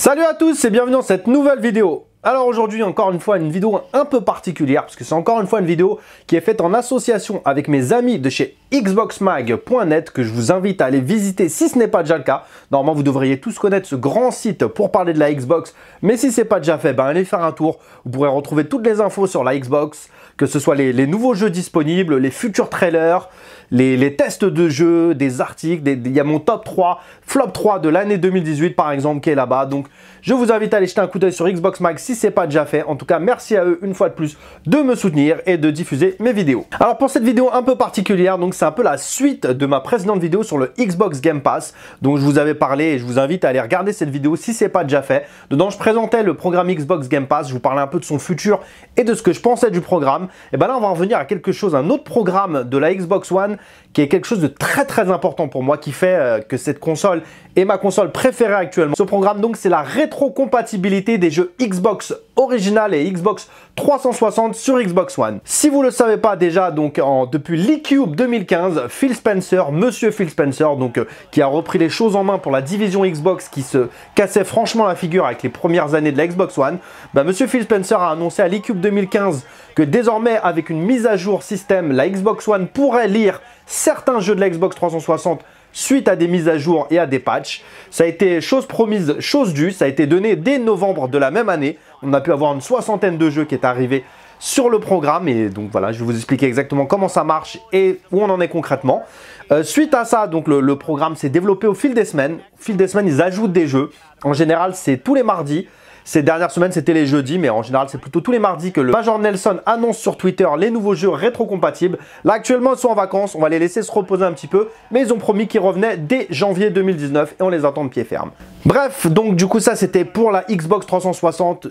Salut à tous et bienvenue dans cette nouvelle vidéo alors aujourd'hui encore une fois une vidéo un peu particulière parce que c'est encore une fois une vidéo qui est faite en association avec mes amis de chez xboxmag.net que je vous invite à aller visiter si ce n'est pas déjà le cas. Normalement vous devriez tous connaître ce grand site pour parler de la Xbox mais si ce n'est pas déjà fait ben allez faire un tour. Vous pourrez retrouver toutes les infos sur la Xbox, que ce soit les, nouveaux jeux disponibles, les futurs trailers, les, tests de jeux, des articles, il y a mon top 3, flop 3 de l'année 2018 par exemple qui est là-bas. Donc je vous invite à aller jeter un coup d'œil sur Xbox Max si ce n'est pas déjà fait. En tout cas, merci à eux une fois de plus de me soutenir et de diffuser mes vidéos. Alors pour cette vidéo un peu particulière, donc c'est un peu la suite de ma précédente vidéo sur le Xbox Game Pass dont je vous avais parlé et je vous invite à aller regarder cette vidéo si ce n'est pas déjà fait. Dedans, je présentais le programme Xbox Game Pass, je vous parlais un peu de son futur et de ce que je pensais du programme. Et eh bien là, on va en venir à quelque chose, un autre programme de la Xbox One qui est quelque chose de très très important pour moi, qui fait euh, que cette console est ma console préférée actuellement. Ce programme donc c'est la rétrocompatibilité des jeux Xbox original et Xbox 360 sur Xbox One. Si vous ne le savez pas déjà, donc depuis le 2015, Phil Spencer, Monsieur Phil Spencer, donc euh, qui a repris les choses en main pour la division Xbox qui se cassait franchement la figure avec les premières années de la Xbox One, bah, Monsieur Phil Spencer a annoncé à le 2015 que désormais avec une mise à jour système, la Xbox One pourrait lire certains jeux de la Xbox 360 suite à des mises à jour et à des patchs. Ça a été chose promise, chose due, ça a été donné dès novembre de la même année. On a pu avoir une soixantaine de jeux qui est arrivé sur le programme et donc voilà je vais vous expliquer exactement comment ça marche et où on en est concrètement euh, suite à ça donc le programme s'est développé au fil des semaines au fil des semaines ils ajoutent des jeux en général c'est tous les mardis ces dernières semaines, c'était les jeudis, mais en général, c'est plutôt tous les mardis que le Major Nelson annonce sur Twitter les nouveaux jeux rétrocompatibles. compatibles Là, actuellement, ils sont en vacances, on va les laisser se reposer un petit peu, mais ils ont promis qu'ils revenaient dès janvier 2019 et on les attend de pied ferme. Bref, donc du coup, ça c'était pour la Xbox 360.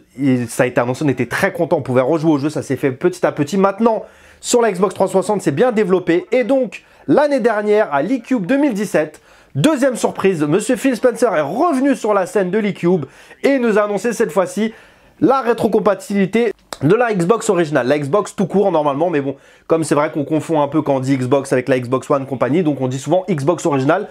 ça a été annoncé, on était très content, on pouvait rejouer au jeu, ça s'est fait petit à petit. Maintenant, sur la Xbox 360, c'est bien développé. Et donc, l'année dernière, à l'eCube 2017, Deuxième surprise, Monsieur Phil Spencer est revenu sur la scène de l'E-Cube et nous a annoncé cette fois-ci la rétrocompatibilité de la Xbox originale, la Xbox tout court normalement, mais bon, comme c'est vrai qu'on confond un peu quand on dit Xbox avec la Xbox One compagnie, donc on dit souvent Xbox originale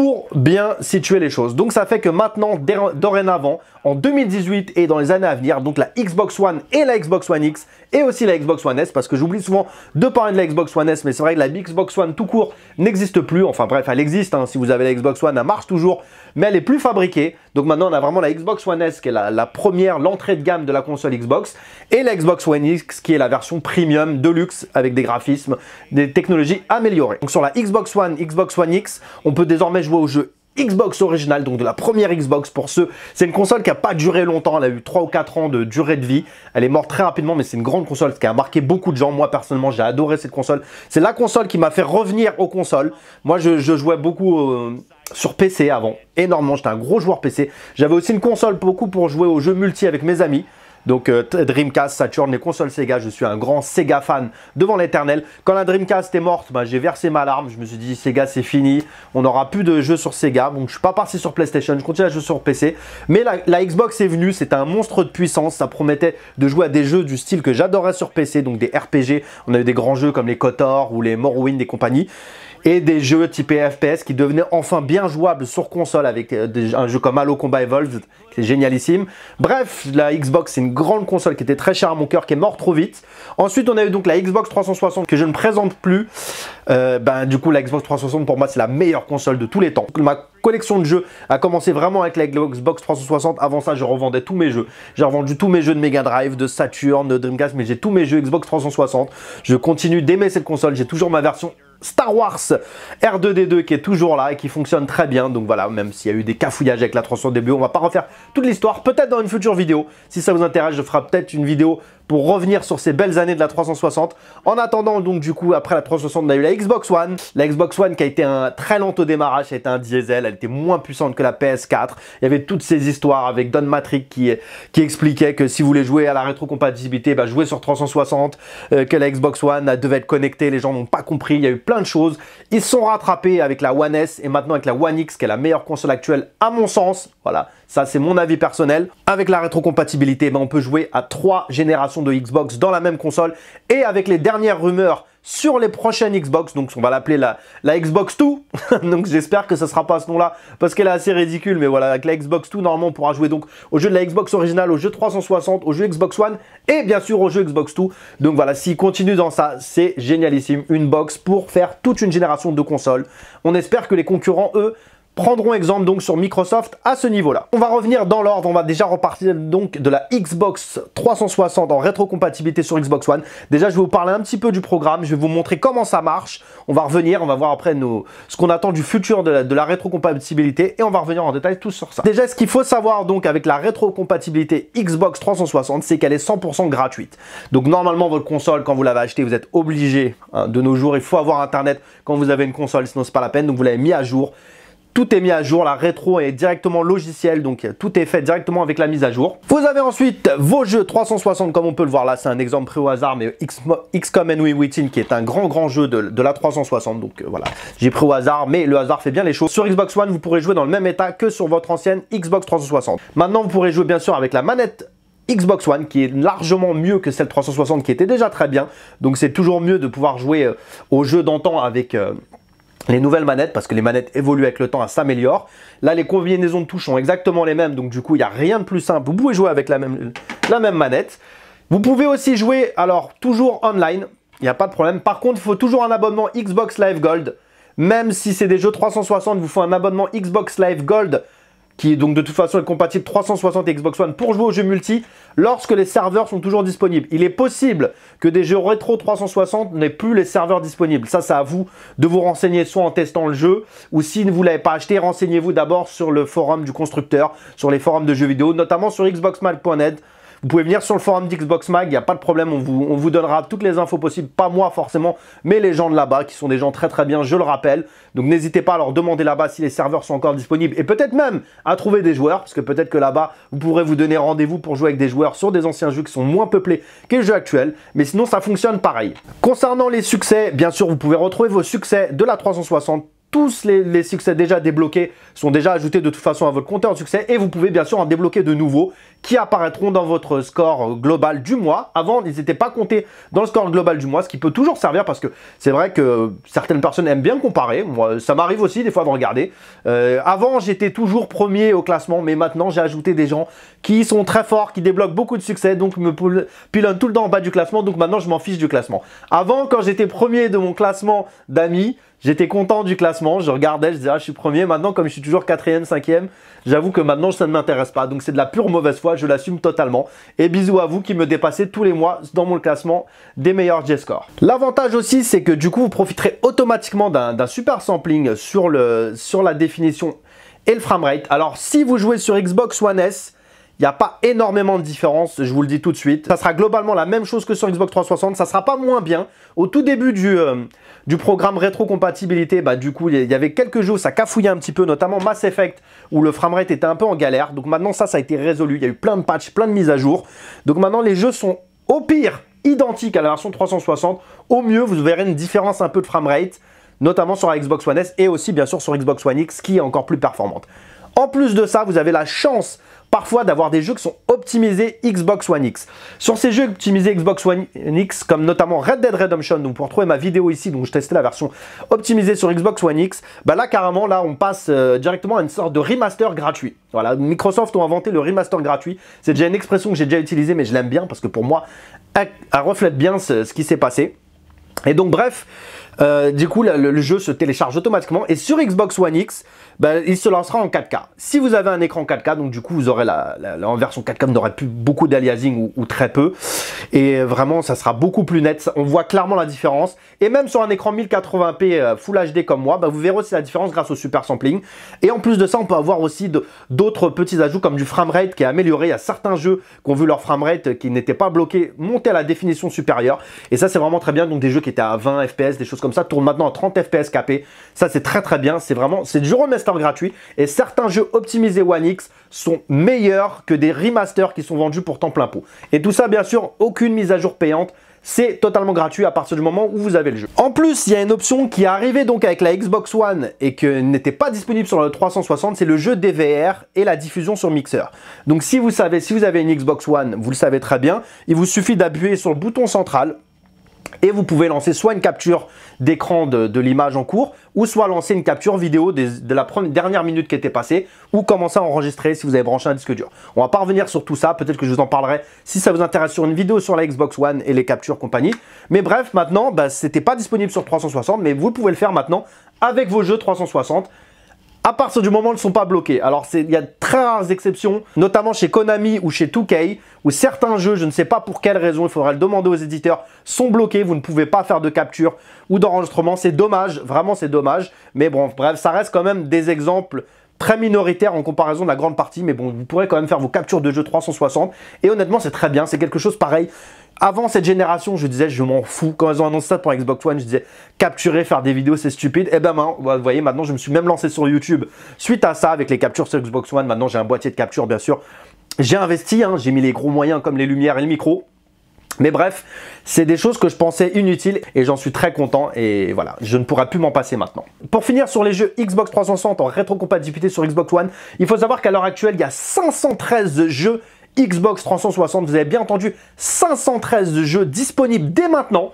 pour bien situer les choses. Donc ça fait que maintenant, dorénavant, en 2018 et dans les années à venir, donc la Xbox One et la Xbox One X et aussi la Xbox One S, parce que j'oublie souvent de parler de la Xbox One S, mais c'est vrai que la Xbox One tout court n'existe plus. Enfin bref, elle existe, hein. si vous avez la Xbox One, elle marche toujours, mais elle est plus fabriquée. Donc maintenant, on a vraiment la Xbox One S qui est la, première, l'entrée de gamme de la console Xbox, et la Xbox One X qui est la version premium de luxe avec des graphismes, des technologies améliorées. Donc sur la Xbox One, Xbox One X, on peut désormais jouer aux jeux Xbox original, donc de la première Xbox pour ceux. C'est une console qui n'a pas duré longtemps, elle a eu 3 ou 4 ans de durée de vie. Elle est morte très rapidement, mais c'est une grande console qui a marqué beaucoup de gens. Moi, personnellement, j'ai adoré cette console. C'est la console qui m'a fait revenir aux consoles. Moi, je, jouais beaucoup... Euh, sur PC avant, énormément, j'étais un gros joueur PC. J'avais aussi une console beaucoup pour jouer aux jeux multi avec mes amis. Donc euh, Dreamcast, Saturn, les consoles Sega, je suis un grand Sega fan devant l'éternel. Quand la Dreamcast est morte, bah, j'ai versé ma larme, je me suis dit Sega c'est fini, on n'aura plus de jeux sur Sega, donc je suis pas parti sur PlayStation, je continue à jouer sur PC. Mais la, Xbox est venue, c'est un monstre de puissance, ça promettait de jouer à des jeux du style que j'adorais sur PC, donc des RPG, on a eu des grands jeux comme les KOTOR ou les Morrowind et compagnie et des jeux type FPS qui devenaient enfin bien jouables sur console avec euh, un jeu comme Halo Combat Evolved qui est génialissime. Bref, la Xbox c'est une grande console qui était très chère à mon cœur, qui est morte trop vite. Ensuite, on a eu donc la Xbox 360 que je ne présente plus. Euh, ben, du coup, la Xbox 360 pour moi c'est la meilleure console de tous les temps. Ma collection de jeux a commencé vraiment avec la Xbox 360. Avant ça, je revendais tous mes jeux. J'ai revendu tous mes jeux de Mega Drive, de Saturn, de Dreamcast, mais j'ai tous mes jeux Xbox 360. Je continue d'aimer cette console. J'ai toujours ma version Star Wars R2D2 qui est toujours là et qui fonctionne très bien. Donc voilà, même s'il y a eu des cafouillages avec la au début, on va pas refaire toute l'histoire. Peut-être dans une future vidéo. Si ça vous intéresse, je ferai peut-être une vidéo pour revenir sur ces belles années de la 360. En attendant donc du coup, après la 360, on a eu la Xbox One. La Xbox One qui a été un très lent au démarrage, elle a été un diesel, elle était moins puissante que la PS4. Il y avait toutes ces histoires avec Don matrix qui, expliquait que si vous voulez jouer à la rétrocompatibilité, bah, jouez sur 360, euh, que la Xbox One devait être connectée, les gens n'ont pas compris, il y a eu plein de choses. Ils sont rattrapés avec la One S et maintenant avec la One X qui est la meilleure console actuelle à mon sens. Voilà, ça c'est mon avis personnel. Avec la rétrocompatibilité, bah, on peut jouer à trois générations de Xbox dans la même console et avec les dernières rumeurs sur les prochaines Xbox, donc on va l'appeler la, la, Xbox 2, donc j'espère que ça sera pas ce nom-là, parce qu'elle est assez ridicule, mais voilà, avec la Xbox 2, normalement on pourra jouer donc au jeu de la Xbox originale, au jeu 360, au jeu Xbox One, et bien sûr au jeu Xbox 2, donc voilà, s'ils continuent dans ça, c'est génialissime, une box pour faire toute une génération de consoles, on espère que les concurrents, eux, prendront exemple donc sur Microsoft à ce niveau-là. On va revenir dans l'ordre, on va déjà repartir donc de la Xbox 360 en rétrocompatibilité sur Xbox One. Déjà, je vais vous parler un petit peu du programme, je vais vous montrer comment ça marche. On va revenir, on va voir après ce qu'on attend du futur de la, rétrocompatibilité et on va revenir en détail tout sur ça. Déjà, ce qu'il faut savoir donc avec la rétrocompatibilité Xbox 360, c'est qu'elle est 100% gratuite. Donc normalement, votre console, quand vous l'avez achetée, vous êtes obligé hein, de nos jours, il faut avoir Internet quand vous avez une console, sinon c'est pas la peine. Donc vous l'avez mis à jour tout est mis à jour, la rétro est directement logicielle, donc euh, tout est fait directement avec la mise à jour. Vous avez ensuite vos jeux 360 comme on peut le voir là, c'est un exemple pris au hasard, mais XCOM and Witching qui est un grand grand jeu de, la 360, donc euh, voilà, j'ai pris au hasard, mais le hasard fait bien les choses. Sur Xbox One, vous pourrez jouer dans le même état que sur votre ancienne Xbox 360. Maintenant, vous pourrez jouer bien sûr avec la manette Xbox One qui est largement mieux que celle 360 qui était déjà très bien. Donc c'est toujours mieux de pouvoir jouer euh, aux jeux d'antan avec les nouvelles manettes, parce que les manettes évoluent avec le temps, elles s'améliorent. Là, les combinaisons de touches sont exactement les mêmes, donc du coup, il n'y a rien de plus simple. Vous pouvez jouer avec la même, la même manette. Vous pouvez aussi jouer, alors, toujours online, il n'y a pas de problème. Par contre, il faut toujours un abonnement Xbox Live Gold. Même si c'est des jeux 360, vous faut un abonnement Xbox Live Gold qui est donc de toute façon est compatible 360 et Xbox One pour jouer aux jeux multi lorsque les serveurs sont toujours disponibles. Il est possible que des jeux rétro 360 n'aient plus les serveurs disponibles. Ça, c'est à vous de vous renseigner soit en testant le jeu ou si vous ne l'avez pas acheté, renseignez-vous d'abord sur le forum du constructeur, sur les forums de jeux vidéo, notamment sur xboxmal.net vous pouvez venir sur le forum d'Xbox Mag, il n'y a pas de problème, on vous, donnera toutes les infos possibles, pas moi forcément, mais les gens de là-bas qui sont des gens très très bien, je le rappelle. Donc n'hésitez pas à leur demander là-bas si les serveurs sont encore disponibles et peut-être même à trouver des joueurs, parce que peut-être que là-bas, vous pourrez vous donner rendez-vous pour jouer avec des joueurs sur des anciens jeux qui sont moins peuplés que les jeux actuels, mais sinon ça fonctionne pareil. Concernant les succès, bien sûr, vous pouvez retrouver vos succès de la 360 tous les, les, succès déjà débloqués sont déjà ajoutés de toute façon à votre compteur de succès et vous pouvez bien sûr en débloquer de nouveaux qui apparaîtront dans votre score global du mois. Avant, ils n'étaient pas comptés dans le score global du mois, ce qui peut toujours servir parce que c'est vrai que certaines personnes aiment bien comparer. Moi, ça m'arrive aussi des fois de regarder. Euh, avant, j'étais toujours premier au classement, mais maintenant, j'ai ajouté des gens qui sont très forts, qui débloquent beaucoup de succès, donc me pilonnent tout le temps en bas du classement. Donc maintenant, je m'en fiche du classement. Avant, quand j'étais premier de mon classement d'amis, J'étais content du classement, je regardais, je disais ah, je suis premier, maintenant comme je suis toujours quatrième, cinquième, j'avoue que maintenant ça ne m'intéresse pas. Donc c'est de la pure mauvaise foi je l'assume totalement. Et bisous à vous qui me dépassez tous les mois dans mon classement des meilleurs J-Score. L'avantage aussi, c'est que du coup, vous profiterez automatiquement d'un super sampling sur, le, sur la définition et le framerate. Alors si vous jouez sur Xbox One S, il n'y a pas énormément de différence, je vous le dis tout de suite. Ça sera globalement la même chose que sur Xbox 360, ça sera pas moins bien. Au tout début du, euh, du programme rétrocompatibilité, bah, du coup, il y avait quelques jeux où ça cafouillait un petit peu, notamment Mass Effect, où le framerate était un peu en galère. Donc maintenant, ça, ça a été résolu. Il y a eu plein de patchs, plein de mises à jour. Donc maintenant, les jeux sont au pire identiques à la version 360. Au mieux, vous verrez une différence un peu de framerate, notamment sur la Xbox One S et aussi, bien sûr, sur Xbox One X, qui est encore plus performante. En plus de ça, vous avez la chance parfois d'avoir des jeux qui sont optimisés Xbox One X. Sur ces jeux optimisés Xbox One X, comme notamment Red Dead Redemption, donc pouvez retrouver ma vidéo ici, donc je testais la version optimisée sur Xbox One X, bah là carrément, là on passe euh, directement à une sorte de remaster gratuit. Voilà, Microsoft ont inventé le remaster gratuit. C'est déjà une expression que j'ai déjà utilisée, mais je l'aime bien parce que pour moi, elle, reflète bien ce qui s'est passé. Et donc bref, euh, du coup, le, jeu se télécharge automatiquement et sur Xbox One X, bah, il se lancera en 4K. Si vous avez un écran 4K, donc du coup, vous aurez la, version 4K, vous n'aurez plus beaucoup d'aliasing ou, très peu. Et vraiment, ça sera beaucoup plus net. On voit clairement la différence. Et même sur un écran 1080p euh, Full HD comme moi, bah, vous verrez aussi la différence grâce au super sampling. Et en plus de ça, on peut avoir aussi d'autres petits ajouts comme du framerate qui est amélioré. Il y a certains jeux qui ont vu leur framerate euh, qui n'était pas bloqué, monter à la définition supérieure. Et ça, c'est vraiment très bien. Donc des jeux qui étaient à 20 FPS, des choses comme comme ça tourne maintenant à 30 FPS capé. Ça, c'est très très bien. C'est vraiment, c'est du remaster gratuit. Et certains jeux optimisés One X sont meilleurs que des remasters qui sont vendus pourtant plein pot. Et tout ça, bien sûr, aucune mise à jour payante. C'est totalement gratuit à partir du moment où vous avez le jeu. En plus, il y a une option qui est arrivée donc avec la Xbox One et qui n'était pas disponible sur le 360, c'est le jeu DVR et la diffusion sur mixeur. Donc si vous savez, si vous avez une Xbox One, vous le savez très bien, il vous suffit d'appuyer sur le bouton central et vous pouvez lancer soit une capture d'écran de, l'image en cours, ou soit lancer une capture vidéo de la dernière minute qui était passée, ou commencer à enregistrer si vous avez branché un disque dur. On va pas revenir sur tout ça, peut-être que je vous en parlerai si ça vous intéresse sur une vidéo sur la Xbox One et les captures compagnie. Mais bref, maintenant, ce bah, c'était pas disponible sur 360, mais vous pouvez le faire maintenant avec vos jeux 360 à partir du moment où ils ne sont pas bloqués. Alors il y a de très rares exceptions, notamment chez Konami ou chez 2K, où certains jeux, je ne sais pas pour quelle raison, il faudrait le demander aux éditeurs, sont bloqués, vous ne pouvez pas faire de capture ou d'enregistrement. C'est dommage, vraiment c'est dommage. Mais bon, bref, ça reste quand même des exemples très minoritaires en comparaison de la grande partie, mais bon, vous pourrez quand même faire vos captures de jeux 360. Et honnêtement, c'est très bien, c'est quelque chose pareil avant cette génération, je disais, je m'en fous. Quand ils ont annoncé ça pour Xbox One, je disais, capturer, faire des vidéos, c'est stupide. Et eh ben, ben, vous voyez, maintenant, je me suis même lancé sur YouTube. Suite à ça, avec les captures sur Xbox One, maintenant, j'ai un boîtier de capture, bien sûr. J'ai investi, hein. j'ai mis les gros moyens comme les lumières et le micro. Mais bref, c'est des choses que je pensais inutiles et j'en suis très content et voilà, je ne pourrai plus m'en passer maintenant. Pour finir sur les jeux Xbox 360 en rétrocompatibilité sur Xbox One, il faut savoir qu'à l'heure actuelle, il y a 513 jeux Xbox 360. Vous avez bien entendu 513 jeux disponibles dès maintenant.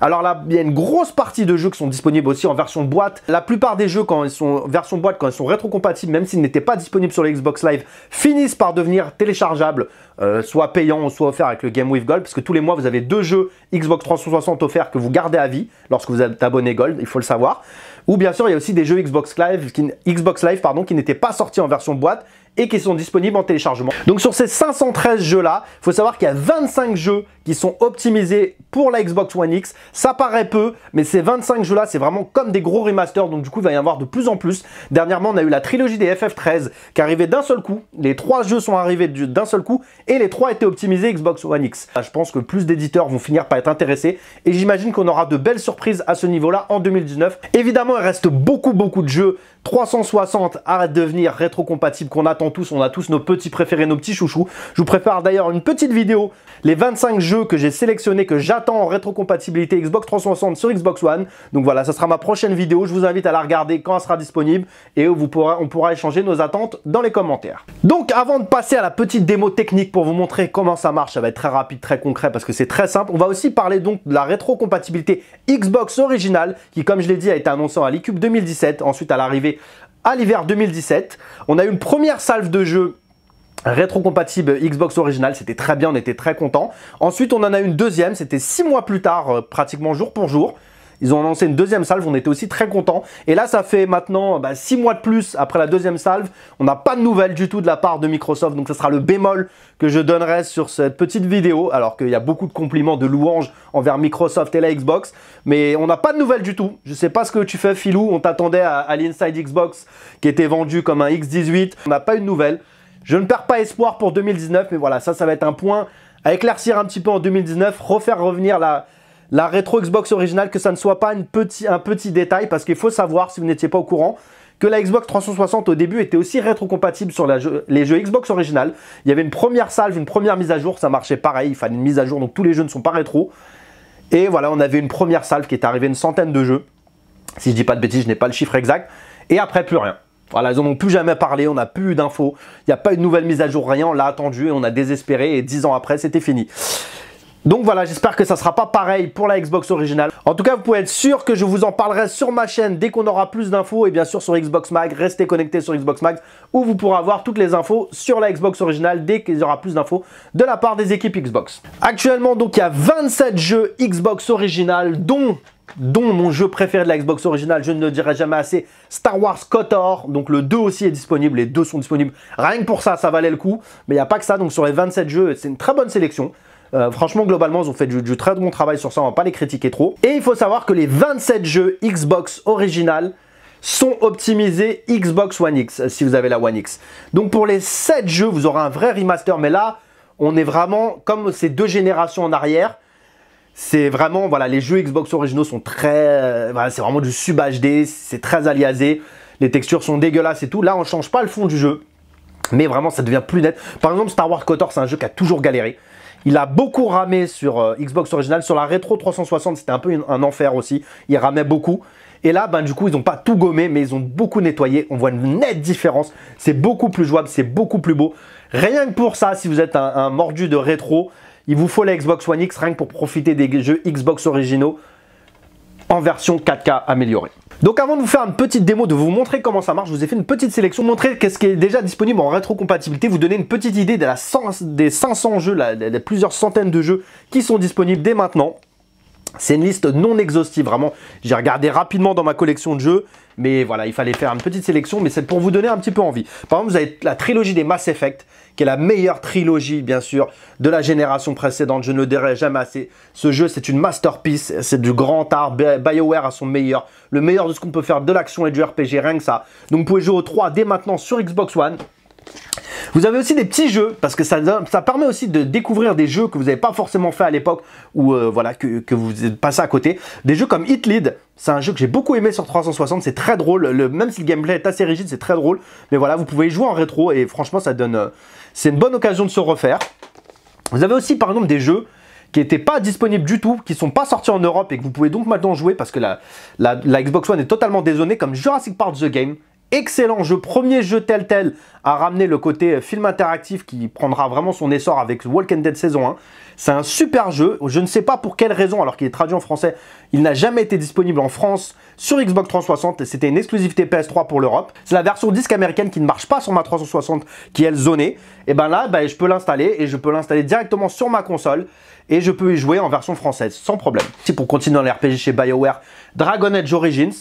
Alors là, il y a une grosse partie de jeux qui sont disponibles aussi en version boîte. La plupart des jeux, quand ils sont version boîte, quand ils sont rétrocompatibles, même s'ils n'étaient pas disponibles sur le Xbox Live, finissent par devenir téléchargeables, euh, soit payants, soit offerts avec le Game with Gold, parce que tous les mois, vous avez deux jeux Xbox 360 offerts que vous gardez à vie lorsque vous êtes abonné Gold, il faut le savoir. Ou bien sûr, il y a aussi des jeux Xbox Live Xbox Live, pardon, qui n'étaient pas sortis en version boîte et qui sont disponibles en téléchargement. Donc sur ces 513 jeux-là, il faut savoir qu'il y a 25 jeux qui sont optimisés pour la Xbox One X. Ça paraît peu, mais ces 25 jeux-là, c'est vraiment comme des gros remasters, donc du coup, il va y avoir de plus en plus. Dernièrement, on a eu la trilogie des FF13 qui arrivée d'un seul coup. Les trois jeux sont arrivés d'un seul coup et les trois étaient optimisés Xbox One X. Ah, je pense que plus d'éditeurs vont finir par être intéressés et j'imagine qu'on aura de belles surprises à ce niveau-là en 2019. Évidemment, il reste beaucoup, beaucoup de jeux 360 à devenir rétrocompatible qu'on attend tous. On a tous nos petits préférés, nos petits chouchous. Je vous prépare d'ailleurs une petite vidéo. Les 25 jeux que j'ai sélectionnés, que j'attends en rétrocompatibilité Xbox 360 sur Xbox One. Donc voilà, ça sera ma prochaine vidéo. Je vous invite à la regarder quand elle sera disponible et vous pourrez, on pourra échanger nos attentes dans les commentaires. Donc avant de passer à la petite démo technique pour vous montrer comment ça marche, ça va être très rapide, très concret parce que c'est très simple. On va aussi parler donc de la rétrocompatibilité Xbox originale qui, comme je l'ai dit, a été annoncée à l'ICUBE 2017, ensuite à l'arrivée à l'hiver 2017. On a eu une première salve de jeu rétrocompatible Xbox original, c'était très bien, on était très content. Ensuite, on en a eu une deuxième, c'était six mois plus tard, euh, pratiquement jour pour jour. Ils ont lancé une deuxième salve, on était aussi très contents. Et là, ça fait maintenant 6 bah, mois de plus après la deuxième salve. On n'a pas de nouvelles du tout de la part de Microsoft, donc ça sera le bémol que je donnerai sur cette petite vidéo, alors qu'il y a beaucoup de compliments, de louanges envers Microsoft et la Xbox. Mais on n'a pas de nouvelles du tout. Je sais pas ce que tu fais, Philou. On t'attendait à, à l'Inside Xbox qui était vendu comme un X18. On n'a pas eu de nouvelles. Je ne perds pas espoir pour 2019, mais voilà, ça, ça va être un point à éclaircir un petit peu en 2019, refaire revenir la, la rétro Xbox originale, que ça ne soit pas un petit détail, parce qu'il faut savoir, si vous n'étiez pas au courant, que la Xbox 360 au début était aussi compatible sur les jeux Xbox original. Il y avait une première salve, une première mise à jour, ça marchait pareil, il fallait une mise à jour, donc tous les jeux ne sont pas rétro. Et voilà, on avait une première salve qui est arrivée une centaine de jeux. Si je dis pas de bêtises, je n'ai pas le chiffre exact. Et après, plus rien. Voilà, ils n'en ont plus jamais parlé, on n'a plus eu d'infos, il n'y a pas eu de nouvelle mise à jour, rien, on l'a attendu et on a désespéré et dix ans après, c'était fini. Donc voilà, j'espère que ça sera pas pareil pour la Xbox originale. En tout cas, vous pouvez être sûr que je vous en parlerai sur ma chaîne dès qu'on aura plus d'infos et bien sûr sur Xbox Mag. Restez connectés sur Xbox Mag où vous pourrez avoir toutes les infos sur la Xbox originale dès qu'il y aura plus d'infos de la part des équipes Xbox. Actuellement, donc il y a 27 jeux Xbox originale dont dont mon jeu préféré de la Xbox originale, je ne le dirai jamais assez, Star Wars KOTOR. Donc le 2 aussi est disponible, les deux sont disponibles. Rien que pour ça, ça valait le coup. Mais il n'y a pas que ça, donc sur les 27 jeux, c'est une très bonne sélection. Euh, franchement, globalement, ils ont fait du, très bon travail sur ça, on va pas les critiquer trop. Et il faut savoir que les 27 jeux Xbox original sont optimisés Xbox One X, euh, si vous avez la One X. Donc pour les 7 jeux, vous aurez un vrai remaster, mais là, on est vraiment, comme ces deux générations en arrière, c'est vraiment, voilà, les jeux Xbox originaux sont très, euh, c'est vraiment du sub HD, c'est très aliasé, les textures sont dégueulasses et tout. Là, on change pas le fond du jeu, mais vraiment, ça devient plus net. Par exemple, Star Wars KOTOR, c'est un jeu qui a toujours galéré. Il a beaucoup ramé sur euh, Xbox original, sur la Retro 360, c'était un peu un enfer aussi. Il ramait beaucoup. Et là, ben, du coup, ils n'ont pas tout gommé, mais ils ont beaucoup nettoyé. On voit une nette différence. C'est beaucoup plus jouable, c'est beaucoup plus beau. Rien que pour ça, si vous êtes un, mordu de rétro, il vous faut la Xbox One X, rien que pour profiter des jeux Xbox originaux en version 4K améliorée. Donc avant de vous faire une petite démo, de vous montrer comment ça marche, je vous ai fait une petite sélection, montrer qu'est-ce qui est déjà disponible en rétrocompatibilité, vous donner une petite idée de la des 500 jeux, des plusieurs centaines de jeux qui sont disponibles dès maintenant. C'est une liste non exhaustive, vraiment. J'ai regardé rapidement dans ma collection de jeux, mais voilà, il fallait faire une petite sélection, mais c'est pour vous donner un petit peu envie. Par exemple, vous avez la trilogie des Mass Effect, qui est la meilleure trilogie, bien sûr, de la génération précédente. Je ne le dirai jamais assez. Ce jeu, c'est une masterpiece. C'est du grand art. BioWare à son meilleur. Le meilleur de ce qu'on peut faire de l'action et du RPG, rien que ça. Donc, vous pouvez jouer au 3 dès maintenant sur Xbox One. Vous avez aussi des petits jeux, parce que ça, ça permet aussi de découvrir des jeux que vous n'avez pas forcément fait à l'époque, ou euh, voilà, que, que, vous passé à côté. Des jeux comme Hit Lead, c'est un jeu que j'ai beaucoup aimé sur 360, c'est très drôle, même si le gameplay est assez rigide, c'est très drôle. Mais voilà, vous pouvez jouer en rétro, et franchement, ça donne, euh, c'est une bonne occasion de se refaire. Vous avez aussi par exemple des jeux qui n'étaient pas disponibles du tout, qui ne sont pas sortis en Europe et que vous pouvez donc maintenant jouer parce que la, la, Xbox One est totalement dézonée comme Jurassic Park The Game excellent jeu, premier jeu tel tel à ramener le côté film interactif qui prendra vraiment son essor avec Walking Dead saison 1. C'est un super jeu, je ne sais pas pour quelle raison, alors qu'il est traduit en français, il n'a jamais été disponible en France sur Xbox 360, c'était une exclusivité PS3 pour l'Europe. C'est la version disque américaine qui ne marche pas sur ma 360, qui est elle zonée. Et ben là, ben, je peux l'installer et je peux l'installer directement sur ma console et je peux y jouer en version française sans problème. Si pour continuer dans les RPG chez BioWare, Dragon Age Origins,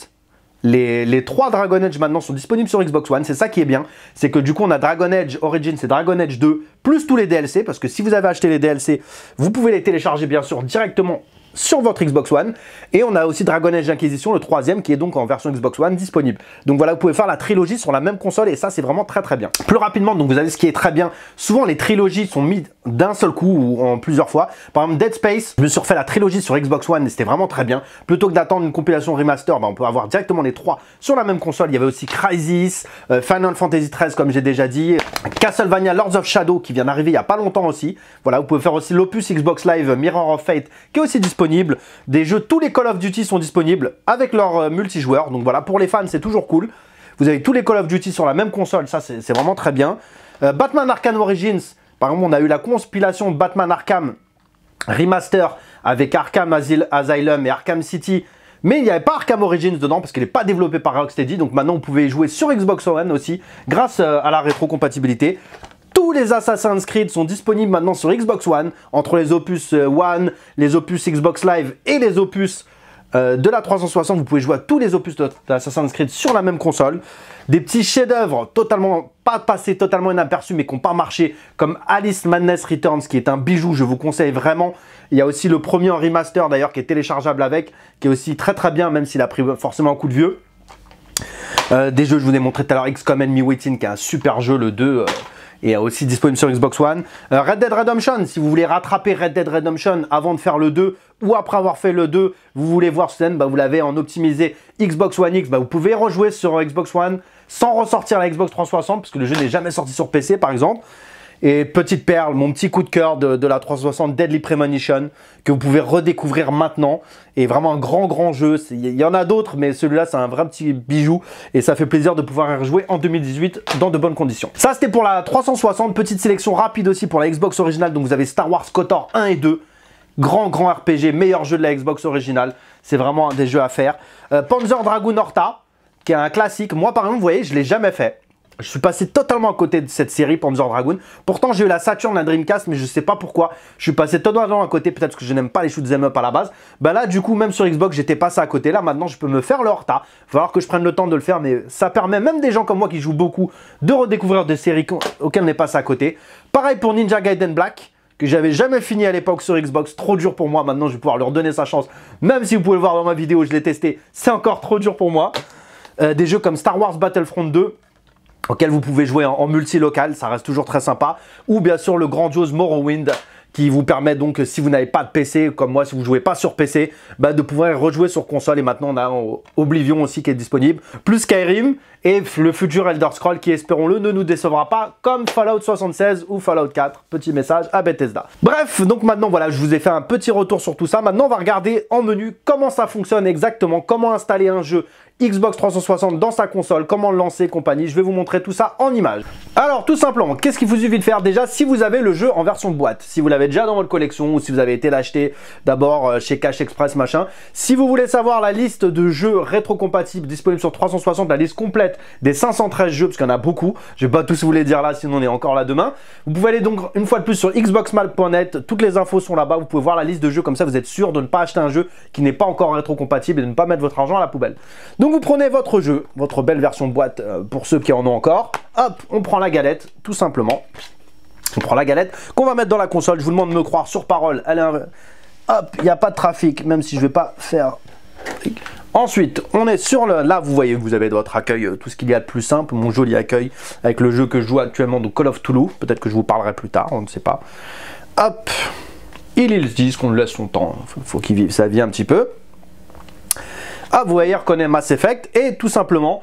les, trois Dragon Age maintenant sont disponibles sur Xbox One, c'est ça qui est bien, c'est que du coup on a Dragon Edge Origins et Dragon Age 2, plus tous les DLC, parce que si vous avez acheté les DLC, vous pouvez les télécharger bien sûr directement sur votre Xbox One. Et on a aussi Dragon Age Inquisition, le troisième, qui est donc en version Xbox One disponible. Donc voilà, vous pouvez faire la trilogie sur la même console et ça, c'est vraiment très très bien. Plus rapidement, donc vous avez ce qui est très bien. Souvent, les trilogies sont mises d'un seul coup ou en plusieurs fois. Par exemple, Dead Space, je me suis refait la trilogie sur Xbox One et c'était vraiment très bien. Plutôt que d'attendre une compilation remaster, bah, on peut avoir directement les trois sur la même console. Il y avait aussi Crisis, euh, Final Fantasy XIII, comme j'ai déjà dit, Castlevania Lords of Shadow, qui vient d'arriver il n'y a pas longtemps aussi. Voilà, vous pouvez faire aussi l'opus Xbox Live Mirror of Fate, qui est aussi disponible des jeux, tous les Call of Duty sont disponibles avec leur euh, multijoueur. Donc voilà, pour les fans, c'est toujours cool. Vous avez tous les Call of Duty sur la même console, ça c'est vraiment très bien. Euh, Batman Arkham Origins, par exemple, on a eu la compilation Batman Arkham Remaster avec Arkham Asylum et Arkham City. Mais il n'y avait pas Arkham Origins dedans parce qu'il n'est pas développé par Rocksteady. Donc maintenant, on pouvait jouer sur Xbox One aussi grâce euh, à la rétrocompatibilité. Tous les Assassin's Creed sont disponibles maintenant sur Xbox One, entre les opus euh, One, les opus Xbox Live et les opus euh, de la 360, vous pouvez jouer à tous les opus d'Assassin's Creed sur la même console. Des petits chefs-d'œuvre totalement pas passés, totalement inaperçus, mais qui n'ont pas marché, comme Alice Madness Returns, qui est un bijou, je vous conseille vraiment. Il y a aussi le premier remaster d'ailleurs, qui est téléchargeable avec, qui est aussi très très bien, même s'il a pris forcément un coup de vieux. Euh, des jeux, je vous ai montré tout à l'heure, XCOM Enemy Waiting, qui est un super jeu, le 2 et aussi disponible sur Xbox One. Euh, Red Dead Redemption, si vous voulez rattraper Red Dead Redemption avant de faire le 2 ou après avoir fait le 2, vous voulez voir ce bah, vous l'avez en optimisé Xbox One X, bah, vous pouvez rejouer sur Xbox One sans ressortir la Xbox 360 parce que le jeu n'est jamais sorti sur PC par exemple. Et petite perle, mon petit coup de cœur de, la 360 Deadly Premonition que vous pouvez redécouvrir maintenant. Et vraiment un grand, grand jeu. Il y en a d'autres, mais celui-là, c'est un vrai petit bijou. Et ça fait plaisir de pouvoir y rejouer en 2018 dans de bonnes conditions. Ça, c'était pour la 360. Petite sélection rapide aussi pour la Xbox originale. Donc, vous avez Star Wars KOTOR 1 et 2 grand grand RPG, meilleur jeu de la Xbox originale. C'est vraiment un des jeux à faire. Euh, Panzer Dragoon Horta, qui est un classique. Moi par exemple, vous voyez, je l'ai jamais fait. Je suis passé totalement à côté de cette série Panzer Dragoon. Pourtant, j'ai eu la Saturn, la Dreamcast, mais je sais pas pourquoi. Je suis passé totalement à côté, peut-être parce que je n'aime pas les shoot'em up à la base. Bah là, du coup, même sur Xbox, j'étais passé à côté. Là, maintenant, je peux me faire le retard. Il va falloir que je prenne le temps de le faire, mais ça permet même des gens comme moi qui jouent beaucoup de redécouvrir des séries auxquelles on est passé à côté. Pareil pour Ninja Gaiden Black que j'avais jamais fini à l'époque sur Xbox, trop dur pour moi, maintenant je vais pouvoir leur donner sa chance, même si vous pouvez le voir dans ma vidéo, je l'ai testé, c'est encore trop dur pour moi. Euh, des jeux comme Star Wars Battlefront 2, auquel vous pouvez jouer en, multi-local, ça reste toujours très sympa. Ou bien sûr le grandiose Morrowind, qui vous permet donc, euh, si vous n'avez pas de PC, comme moi, si vous ne jouez pas sur PC, bah, de pouvoir rejouer sur console. Et maintenant, on a Oblivion aussi qui est disponible, plus Skyrim et le futur Elder Scroll qui, espérons-le, ne nous décevra pas, comme Fallout 76 ou Fallout 4. Petit message à Bethesda. Bref, donc maintenant, voilà, je vous ai fait un petit retour sur tout ça. Maintenant, on va regarder en menu comment ça fonctionne exactement, comment installer un jeu, Xbox 360 dans sa console, comment le lancer compagnie. Je vais vous montrer tout ça en images. Alors tout simplement, qu'est-ce qu'il vous suffit de faire déjà si vous avez le jeu en version boîte Si vous l'avez déjà dans votre collection ou si vous avez été l'acheter d'abord euh, chez Cash Express machin. Si vous voulez savoir la liste de jeux rétro-compatibles disponibles sur 360, la liste complète des 513 jeux, parce qu'il y en a beaucoup, je vais pas tous vous les dire là sinon on est encore là demain. Vous pouvez aller donc une fois de plus sur xboxmal.net, toutes les infos sont là-bas, vous pouvez voir la liste de jeux comme ça vous êtes sûr de ne pas acheter un jeu qui n'est pas encore rétro-compatible et de ne pas mettre votre argent à la poubelle. Donc, donc vous prenez votre jeu, votre belle version de boîte euh, pour ceux qui en ont encore. Hop, on prend la galette, tout simplement. On prend la galette qu'on va mettre dans la console. Je vous demande de me croire sur parole. Allez, hop, il n'y a pas de trafic, même si je ne vais pas faire... Ensuite, on est sur le... Là, vous voyez, vous avez votre accueil euh, tout ce qu'il y a de plus simple. Mon joli accueil avec le jeu que je joue actuellement, donc Call of Toulouse. Peut-être que je vous parlerai plus tard, on ne sait pas. Hop, il ils disent qu'on laisse son temps. il faut qu'il vive sa vie un petit peu. Ah, vous voyez, reconnaît Mass Effect et tout simplement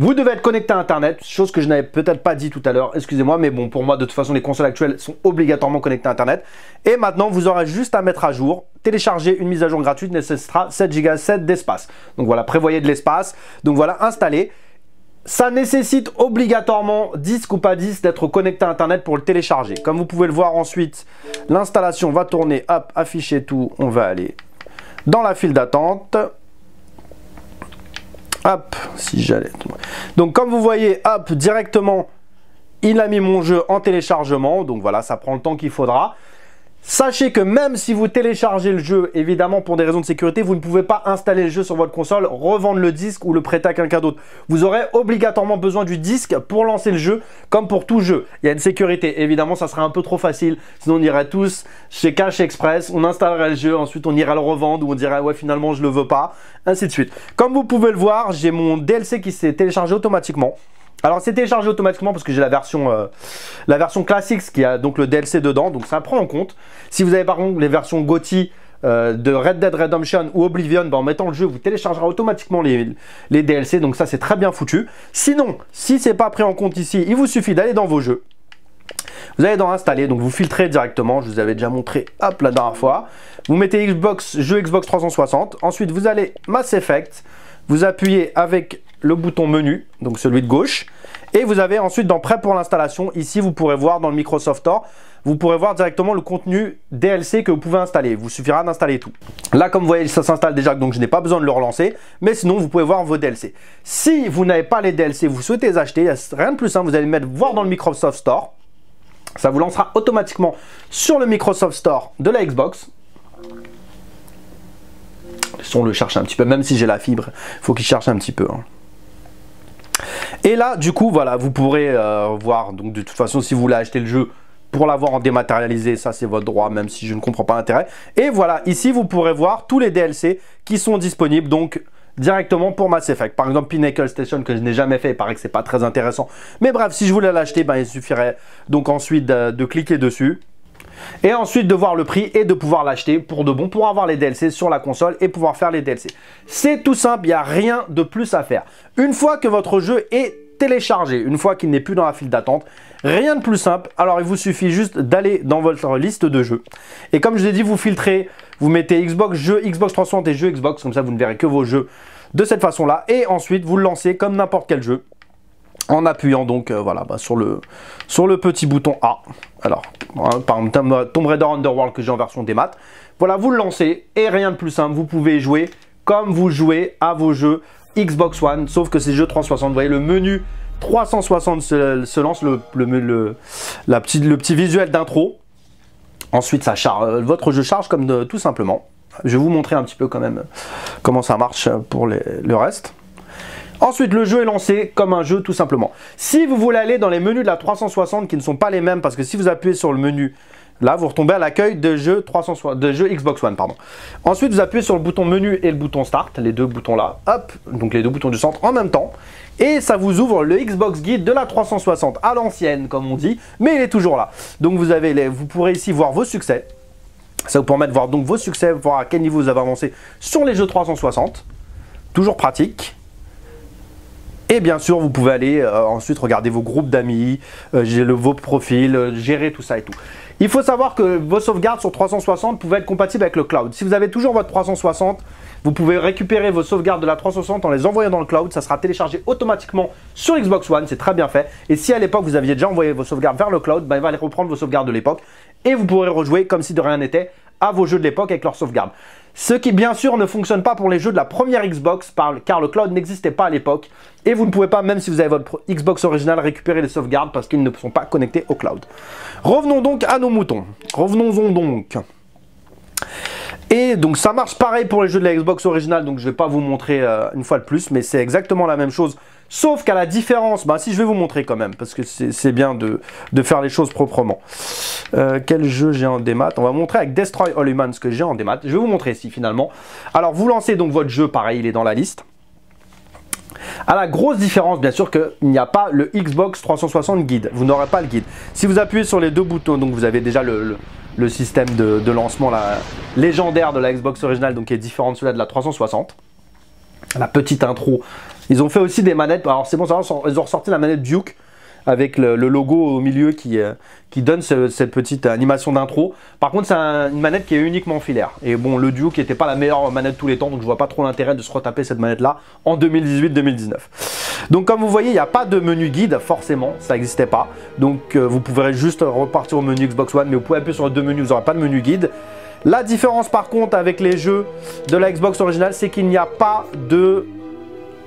vous devez être connecté à Internet, chose que je n'avais peut-être pas dit tout à l'heure, excusez-moi, mais bon, pour moi, de toute façon, les consoles actuelles sont obligatoirement connectées à Internet. Et maintenant, vous aurez juste à mettre à jour, télécharger une mise à jour gratuite nécessitera 7 Go d'espace. Donc voilà, prévoyez de l'espace. Donc voilà, installez. Ça nécessite obligatoirement disque ou pas disque d'être connecté à Internet pour le télécharger. Comme vous pouvez le voir ensuite, l'installation va tourner, hop, afficher tout, on va aller dans la file d'attente. Hop, si j'allais. Donc comme vous voyez, hop, directement, il a mis mon jeu en téléchargement. Donc voilà, ça prend le temps qu'il faudra. Sachez que même si vous téléchargez le jeu, évidemment pour des raisons de sécurité, vous ne pouvez pas installer le jeu sur votre console, revendre le disque ou le prêter à quelqu'un d'autre. Vous aurez obligatoirement besoin du disque pour lancer le jeu, comme pour tout jeu. Il y a une sécurité, évidemment ça serait un peu trop facile, sinon on irait tous chez Cash Express, on installerait le jeu, ensuite on ira le revendre ou on dirait ouais finalement je le veux pas, ainsi de suite. Comme vous pouvez le voir, j'ai mon DLC qui s'est téléchargé automatiquement. Alors c'est téléchargé automatiquement parce que j'ai la version euh, la version classique qui a donc le DLC dedans, donc ça prend en compte. Si vous avez par contre les versions GOTY euh, de Red Dead Redemption ou Oblivion, bah, en mettant le jeu, vous téléchargerez automatiquement les, les DLC, donc ça c'est très bien foutu. Sinon, si c'est pas pris en compte ici, il vous suffit d'aller dans vos jeux. Vous allez dans installer, donc vous filtrez directement, je vous avais déjà montré hop la dernière fois. Vous mettez Xbox, jeu Xbox 360, ensuite vous allez Mass Effect, vous appuyez avec le bouton menu, donc celui de gauche, et vous avez ensuite dans Prêt pour l'installation, ici vous pourrez voir dans le Microsoft Store, vous pourrez voir directement le contenu DLC que vous pouvez installer. Vous suffira d'installer tout. Là, comme vous voyez, ça s'installe déjà, donc je n'ai pas besoin de le relancer. Mais sinon, vous pouvez voir vos DLC. Si vous n'avez pas les DLC, vous souhaitez les acheter, rien de plus simple, vous allez mettre voir dans le Microsoft Store. Ça vous lancera automatiquement sur le Microsoft Store de la Xbox. Le son le cherche un petit peu, même si j'ai la fibre, faut il faut qu'il cherche un petit peu. Hein. Et là, du coup, voilà, vous pourrez euh, voir. Donc, de toute façon, si vous voulez acheter le jeu pour l'avoir en dématérialisé, ça c'est votre droit, même si je ne comprends pas l'intérêt. Et voilà, ici, vous pourrez voir tous les DLC qui sont disponibles. Donc, directement pour Mass Effect. Par exemple, Pinnacle Station que je n'ai jamais fait, il paraît que c'est pas très intéressant. Mais bref, si je voulais l'acheter, ben, il suffirait donc ensuite euh, de cliquer dessus et ensuite de voir le prix et de pouvoir l'acheter pour de bon, pour avoir les DLC sur la console et pouvoir faire les DLC. C'est tout simple, il n'y a rien de plus à faire. Une fois que votre jeu est téléchargé, une fois qu'il n'est plus dans la file d'attente, rien de plus simple. Alors il vous suffit juste d'aller dans votre liste de jeux. Et comme je vous ai dit, vous filtrez, vous mettez Xbox, jeux Xbox 360 et jeux Xbox, comme ça vous ne verrez que vos jeux de cette façon-là. Et ensuite, vous le lancez comme n'importe quel jeu en appuyant donc euh, voilà, bah, sur, le, sur le petit bouton A. Alors, par exemple Tomb Raider Underworld que j'ai en version des maths. Voilà, vous le lancez et rien de plus simple, vous pouvez jouer comme vous jouez à vos jeux Xbox One, sauf que ces jeux 360, vous voyez le menu 360 se, lance, le, petit visuel d'intro. Ensuite, ça charge, euh, votre jeu charge comme tout simplement. Je vais vous montrer un petit peu quand même comment ça marche pour le reste. Ensuite, le jeu est lancé comme un jeu tout simplement. Si vous voulez aller dans les menus de la 360 qui ne sont pas les mêmes, parce que si vous appuyez sur le menu, là, vous retombez à l'accueil de jeux de Xbox One, pardon. Ensuite, vous appuyez sur le bouton menu et le bouton start, les deux boutons là, hop, donc les deux boutons du centre en même temps. Et ça vous ouvre le Xbox Guide de la 360 à l'ancienne, comme on dit, mais il est toujours là. Donc vous, avez vous pourrez ici voir vos succès. Ça vous permet de voir donc vos succès, voir à quel niveau vous avez avancé sur les jeux 360. Toujours pratique. Et bien sûr, vous pouvez aller euh, ensuite regarder vos groupes d'amis, euh, vos profils, euh, gérer tout ça et tout. Il faut savoir que vos sauvegardes sur 360 pouvaient être compatibles avec le cloud. Si vous avez toujours votre 360, vous pouvez récupérer vos sauvegardes de la 360 en les envoyant dans le cloud. Ça sera téléchargé automatiquement sur Xbox One. C'est très bien fait. Et si à l'époque vous aviez déjà envoyé vos sauvegardes vers le cloud, ben, il va aller reprendre vos sauvegardes de l'époque. Et vous pourrez rejouer comme si de rien n'était à vos jeux de l'époque avec leurs sauvegardes. Ce qui bien sûr ne fonctionne pas pour les jeux de la première Xbox car le cloud n'existait pas à l'époque et vous ne pouvez pas, même si vous avez votre Xbox originale, récupérer les sauvegardes parce qu'ils ne sont pas connectés au cloud. Revenons donc à nos moutons. Revenons-en donc. Et donc ça marche pareil pour les jeux de la Xbox originale, donc je ne vais pas vous montrer euh, une fois de plus, mais c'est exactement la même chose Sauf qu'à la différence, bah, si je vais vous montrer quand même, parce que c'est bien de, faire les choses proprement. Euh, quel jeu j'ai en démat On va montrer avec Destroy All Humans ce que j'ai en démat. Je vais vous montrer ici finalement. Alors vous lancez donc votre jeu, pareil, il est dans la liste. À la grosse différence, bien sûr, qu'il n'y a pas le Xbox 360 guide. Vous n'aurez pas le guide. Si vous appuyez sur les deux boutons, donc vous avez déjà le, système de, lancement la, légendaire de la Xbox originale, donc qui est différent de celui de la 360. La petite intro ils ont fait aussi des manettes. Alors c'est bon, ça, ils ont ressorti la manette Duke avec le, logo au milieu qui, euh, qui donne cette petite animation d'intro. Par contre, c'est une manette qui est uniquement filaire. Et bon, le Duke n'était pas la meilleure manette tous les temps, donc je vois pas trop l'intérêt de se retaper cette manette-là en 2018-2019. Donc comme vous voyez, il n'y a pas de menu guide, forcément, ça n'existait pas. Donc euh, vous pourrez juste repartir au menu Xbox One, mais vous pouvez appuyer sur le deux menus, vous n'aurez pas de menu guide. La différence par contre avec les jeux de la Xbox originale, c'est qu'il n'y a pas de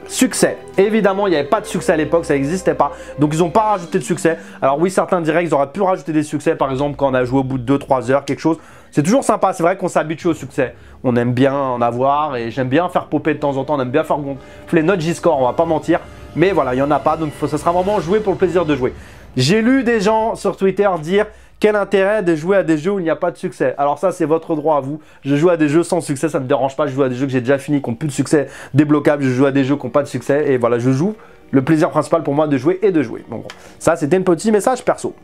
succès. Évidemment, il n'y avait pas de succès à l'époque, ça n'existait pas. Donc ils n'ont pas rajouté de succès. Alors oui, certains diraient qu'ils auraient pu rajouter des succès, par exemple quand on a joué au bout de 2-3 heures, quelque chose. C'est toujours sympa, c'est vrai qu'on s'habitue au succès. On aime bien en avoir et j'aime bien faire popper de temps en temps, on aime bien faire gonfler notre G-score, on va pas mentir. Mais voilà, il n'y en a pas, donc ce sera vraiment jouer pour le plaisir de jouer. J'ai lu des gens sur Twitter dire quel intérêt de jouer à des jeux où il n'y a pas de succès Alors ça, c'est votre droit à vous. Je joue à des jeux sans succès, ça ne me dérange pas. Je joue à des jeux que j'ai déjà fini, qui n'ont plus de succès débloquable. Je joue à des jeux qui n'ont pas de succès. Et voilà, je joue. Le plaisir principal pour moi de jouer et de jouer. Bon, bon. ça, c'était un petit message perso.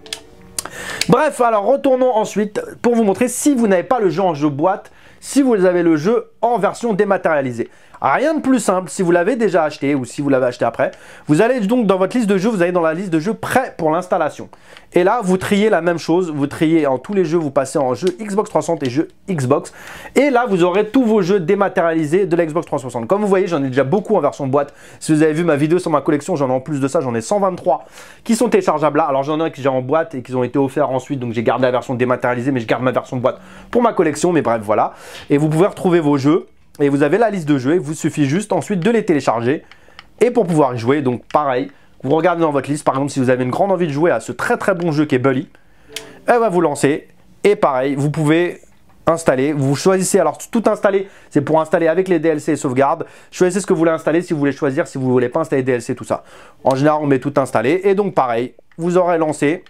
Bref, alors retournons ensuite pour vous montrer si vous n'avez pas le jeu en jeu boîte, si vous avez le jeu en version dématérialisée. Rien de plus simple, si vous l'avez déjà acheté ou si vous l'avez acheté après, vous allez donc dans votre liste de jeux, vous allez dans la liste de jeux prêts pour l'installation. Et là, vous triez la même chose, vous triez en tous les jeux, vous passez en jeux Xbox 360 et jeux Xbox. Et là, vous aurez tous vos jeux dématérialisés de l'Xbox 360. Comme vous voyez, j'en ai déjà beaucoup en version boîte. Si vous avez vu ma vidéo sur ma collection, j'en ai en plus de ça, j'en ai 123 qui sont téléchargeables Alors j'en ai un que j'ai en boîte et qui ont été offerts ensuite, donc j'ai gardé la version dématérialisée, mais je garde ma version boîte pour ma collection. Mais bref, voilà. Et vous pouvez retrouver vos jeux et vous avez la liste de jeux, il vous suffit juste ensuite de les télécharger. Et pour pouvoir y jouer, donc pareil, vous regardez dans votre liste, par exemple si vous avez une grande envie de jouer à ce très très bon jeu qui est Bully, elle va vous lancer. Et pareil, vous pouvez installer, vous choisissez, alors tout installer, c'est pour installer avec les DLC et sauvegarde choisissez ce que vous voulez installer, si vous voulez choisir, si vous ne voulez pas installer DLC, tout ça. En général, on met tout installé, et donc pareil, vous aurez lancé,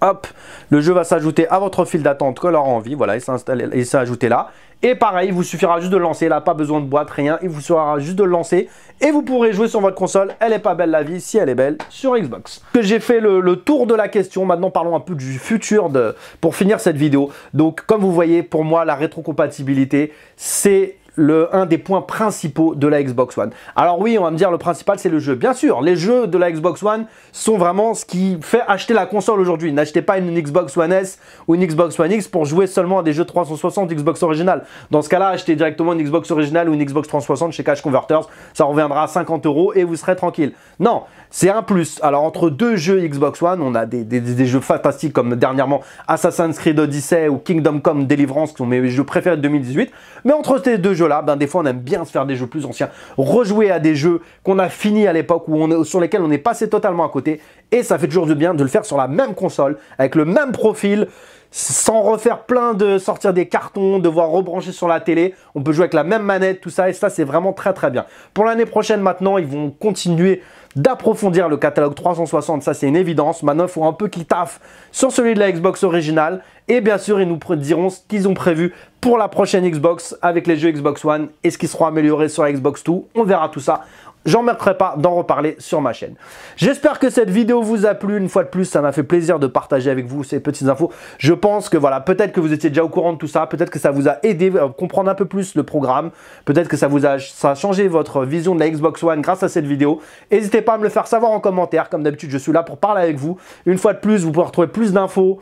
hop, le jeu va s'ajouter à votre fil d'attente que leur envie, voilà, il s'est ajouté là, et pareil, il vous suffira juste de lancer, là, pas besoin de boîte, rien, il vous suffira juste de lancer et vous pourrez jouer sur votre console. Elle est pas belle la vie, si elle est belle, sur Xbox. Que j'ai fait le, tour de la question, maintenant parlons un peu du futur de, pour finir cette vidéo. Donc comme vous voyez, pour moi, la rétrocompatibilité, c'est le, un des points principaux de la Xbox One. Alors oui, on va me dire le principal c'est le jeu. Bien sûr, les jeux de la Xbox One sont vraiment ce qui fait acheter la console aujourd'hui. N'achetez pas une Xbox One S ou une Xbox One X pour jouer seulement à des jeux 360 Xbox Original. Dans ce cas-là, achetez directement une Xbox Original ou une Xbox 360 chez Cash Converters. Ça reviendra à 50 euros et vous serez tranquille. Non, c'est un plus. Alors entre deux jeux Xbox One, on a des, jeux fantastiques comme dernièrement Assassin's Creed Odyssey ou Kingdom Come Deliverance qui sont mes jeux préférés de 2018. Mais entre ces deux jeux-là, ben, des fois on aime bien se faire des jeux plus anciens, rejouer à des jeux qu'on a finis à l'époque sur lesquels on est passé totalement à côté. Et ça fait toujours du bien de le faire sur la même console, avec le même profil sans refaire plein de sortir des cartons, devoir rebrancher sur la télé. On peut jouer avec la même manette, tout ça, et ça c'est vraiment très très bien. Pour l'année prochaine maintenant, ils vont continuer d'approfondir le catalogue 360, ça c'est une évidence. Maintenant, il un peu qu'ils taffent sur celui de la Xbox originale. Et bien sûr, ils nous diront ce qu'ils ont prévu pour la prochaine Xbox avec les jeux Xbox One et ce qui sera amélioré sur la Xbox 2. On verra tout ça J'en mettrai pas d'en reparler sur ma chaîne. J'espère que cette vidéo vous a plu. Une fois de plus, ça m'a fait plaisir de partager avec vous ces petites infos. Je pense que voilà, peut-être que vous étiez déjà au courant de tout ça. Peut-être que ça vous a aidé à comprendre un peu plus le programme. Peut-être que ça vous a, changé votre vision de la Xbox One grâce à cette vidéo. N'hésitez pas à me le faire savoir en commentaire. Comme d'habitude, je suis là pour parler avec vous. Une fois de plus, vous pouvez retrouver plus d'infos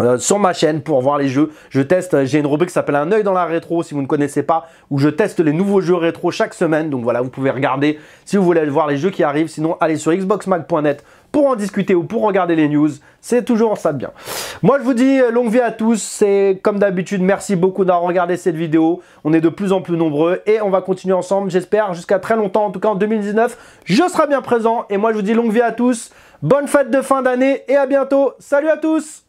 euh, sur ma chaîne pour voir les jeux. Je teste, euh, j'ai une rubrique qui s'appelle Un œil dans la rétro si vous ne connaissez pas, où je teste les nouveaux jeux rétro chaque semaine. Donc voilà, vous pouvez regarder si vous voulez voir les jeux qui arrivent. Sinon, allez sur xboxmag.net pour en discuter ou pour regarder les news. C'est toujours ça de bien. Moi, je vous dis euh, longue vie à tous. C'est comme d'habitude, merci beaucoup d'avoir regardé cette vidéo. On est de plus en plus nombreux et on va continuer ensemble, j'espère, jusqu'à très longtemps. En tout cas, en 2019, je serai bien présent. Et moi, je vous dis longue vie à tous. Bonne fête de fin d'année et à bientôt. Salut à tous